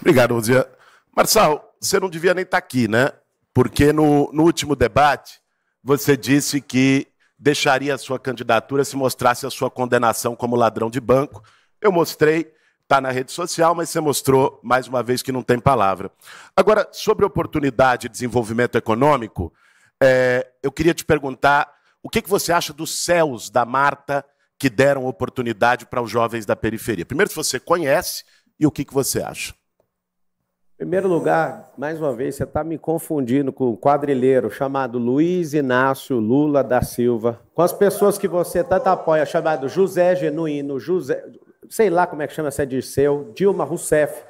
Obrigado, Luzia. Marçal, você não devia nem estar tá aqui, né? Porque no, no último debate, você disse que deixaria a sua candidatura se mostrasse a sua condenação como ladrão de banco. Eu mostrei, está na rede social, mas você mostrou mais uma vez que não tem palavra. Agora, sobre oportunidade e desenvolvimento econômico, é, eu queria te perguntar o que, que você acha dos céus da Marta que deram oportunidade para os jovens da periferia. Primeiro, se você conhece e o que, que você acha primeiro lugar, mais uma vez, você está me confundindo com um quadrilheiro chamado Luiz Inácio Lula da Silva, com as pessoas que você tanto apoia, chamado José Genuíno, José, sei lá como é que chama, essa é Dilma Rousseff.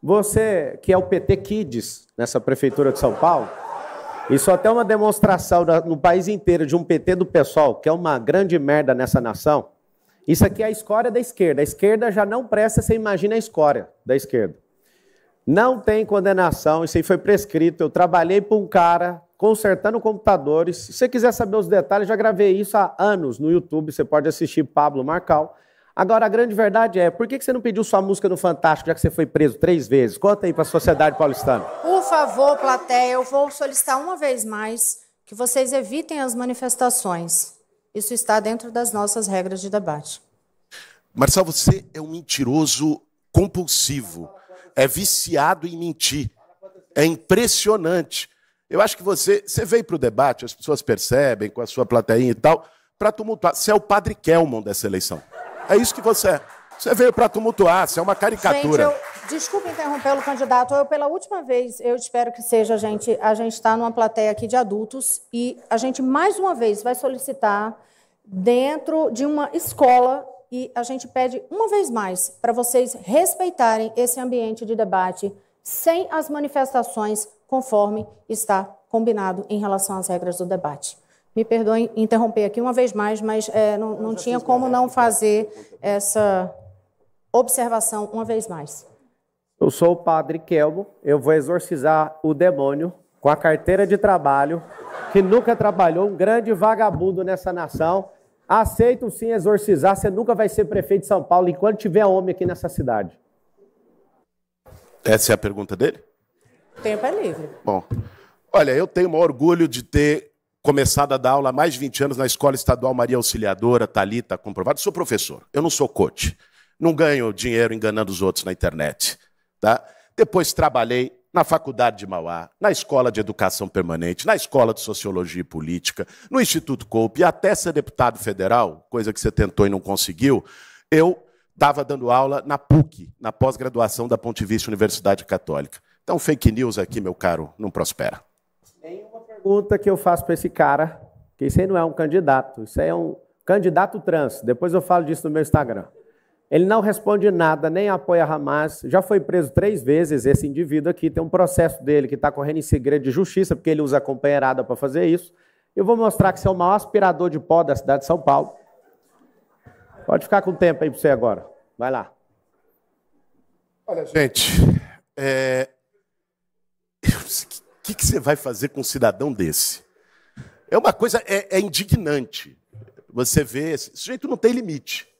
Você, que é o PT Kids nessa prefeitura de São Paulo, isso até é uma demonstração no país inteiro de um PT do pessoal, que é uma grande merda nessa nação. Isso aqui é a escória da esquerda. A esquerda já não presta, você imagina a escória da esquerda. Não tem condenação, isso aí foi prescrito. Eu trabalhei para um cara consertando computadores. Se você quiser saber os detalhes, já gravei isso há anos no YouTube, você pode assistir Pablo Marcal. Agora, a grande verdade é, por que você não pediu sua música no Fantástico, já que você foi preso três vezes? Conta aí para a sociedade paulistana. Por favor, plateia, eu vou solicitar uma vez mais que vocês evitem as manifestações. Isso está dentro das nossas regras de debate. Marçal, você é um mentiroso compulsivo é viciado em mentir. É impressionante. Eu acho que você, você veio para o debate, as pessoas percebem com a sua plateia e tal, para tumultuar. Você é o padre Kelmon dessa eleição. É isso que você é. Você veio para tumultuar, você é uma caricatura. Gente, eu... Desculpe interrompê-lo, candidato. Eu, pela última vez, eu espero que seja, a gente. A gente está numa plateia aqui de adultos e a gente, mais uma vez, vai solicitar, dentro de uma escola, e a gente pede uma vez mais para vocês respeitarem esse ambiente de debate sem as manifestações conforme está combinado em relação às regras do debate. Me perdoem interromper aqui uma vez mais, mas é, não, não tinha como não então. fazer essa observação uma vez mais. Eu sou o padre Kelmo, eu vou exorcizar o demônio com a carteira de trabalho, que nunca trabalhou, um grande vagabundo nessa nação, aceitam sim exorcizar, você nunca vai ser prefeito de São Paulo enquanto tiver homem aqui nessa cidade. Essa é a pergunta dele? tempo é livre. Bom, olha, eu tenho o maior orgulho de ter começado a dar aula há mais de 20 anos na Escola Estadual Maria Auxiliadora, Talita, tá tá comprovado. Sou professor, eu não sou coach. Não ganho dinheiro enganando os outros na internet. Tá? Depois trabalhei na Faculdade de Mauá, na Escola de Educação Permanente, na Escola de Sociologia e Política, no Instituto Coop, e até ser deputado federal, coisa que você tentou e não conseguiu, eu estava dando aula na PUC, na pós-graduação da Ponte Vista Universidade Católica. Então, fake news aqui, meu caro, não prospera. Tem uma pergunta que eu faço para esse cara, que isso aí não é um candidato, isso aí é um candidato trans. Depois eu falo disso no meu Instagram. Ele não responde nada, nem apoia Hamas. Já foi preso três vezes esse indivíduo aqui. Tem um processo dele que está correndo em segredo de justiça, porque ele usa a companheirada para fazer isso. Eu vou mostrar que você é o maior aspirador de pó da cidade de São Paulo. Pode ficar com o tempo aí para você agora. Vai lá. Olha, gente, é... o que, que você vai fazer com um cidadão desse? É uma coisa, é, é indignante. Você vê, esse sujeito não tem limite.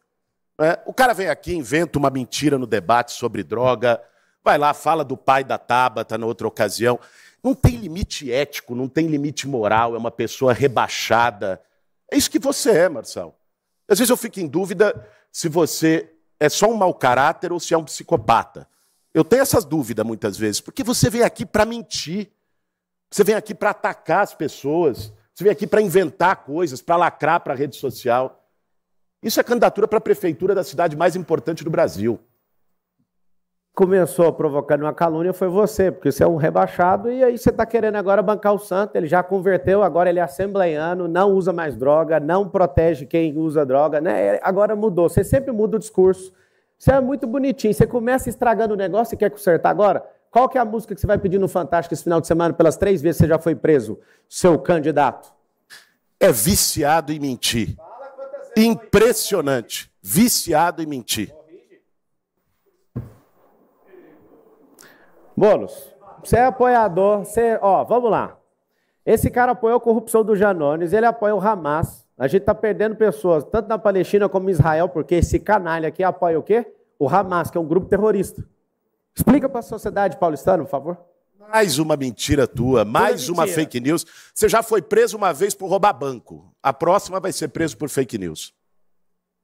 É, o cara vem aqui, inventa uma mentira no debate sobre droga, vai lá, fala do pai da Tabata tá na outra ocasião. Não tem limite ético, não tem limite moral, é uma pessoa rebaixada. É isso que você é, Marcelo. Às vezes eu fico em dúvida se você é só um mau caráter ou se é um psicopata. Eu tenho essas dúvidas muitas vezes, porque você vem aqui para mentir, você vem aqui para atacar as pessoas, você vem aqui para inventar coisas, para lacrar para a rede social. Isso é candidatura para a prefeitura da cidade mais importante do Brasil. Começou provocando uma calúnia foi você, porque você é um rebaixado e aí você está querendo agora bancar o santo. Ele já converteu, agora ele é assembleiano, não usa mais droga, não protege quem usa droga, né? É, agora mudou. Você sempre muda o discurso. Você é muito bonitinho. Você começa estragando o negócio e quer consertar agora? Qual que é a música que você vai pedir no Fantástico esse final de semana pelas três vezes que você já foi preso, seu candidato? É viciado em mentir impressionante, viciado em mentir. Bônus, você é apoiador, você, ó, vamos lá. Esse cara apoiou a corrupção do Janones, ele apoia o Hamas. A gente está perdendo pessoas, tanto na Palestina como em Israel, porque esse canalha aqui apoia o quê? O Hamas, que é um grupo terrorista. Explica para a sociedade paulistana, por favor. Mais uma mentira tua, mais uma fake news. Você já foi preso uma vez por roubar banco. A próxima vai ser preso por fake news.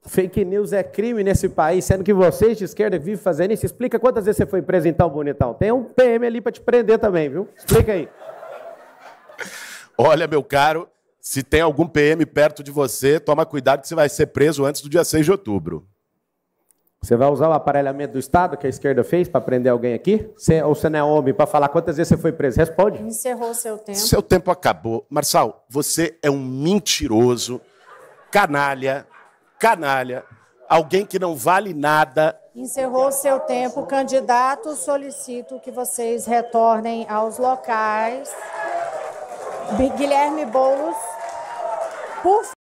Fake news é crime nesse país, sendo que vocês de esquerda vivem fazendo isso. Explica quantas vezes você foi preso então, bonitão. Tem um PM ali para te prender também, viu? Explica aí. Olha, meu caro, se tem algum PM perto de você, toma cuidado que você vai ser preso antes do dia 6 de outubro. Você vai usar o aparelhamento do Estado que a esquerda fez para prender alguém aqui? ou você não é homem para falar quantas vezes você foi preso? Responde. Encerrou seu tempo. Seu tempo acabou. Marçal, você é um mentiroso, canalha, canalha, alguém que não vale nada. Encerrou seu tempo. Candidato, solicito que vocês retornem aos locais. Guilherme Boulos, por favor.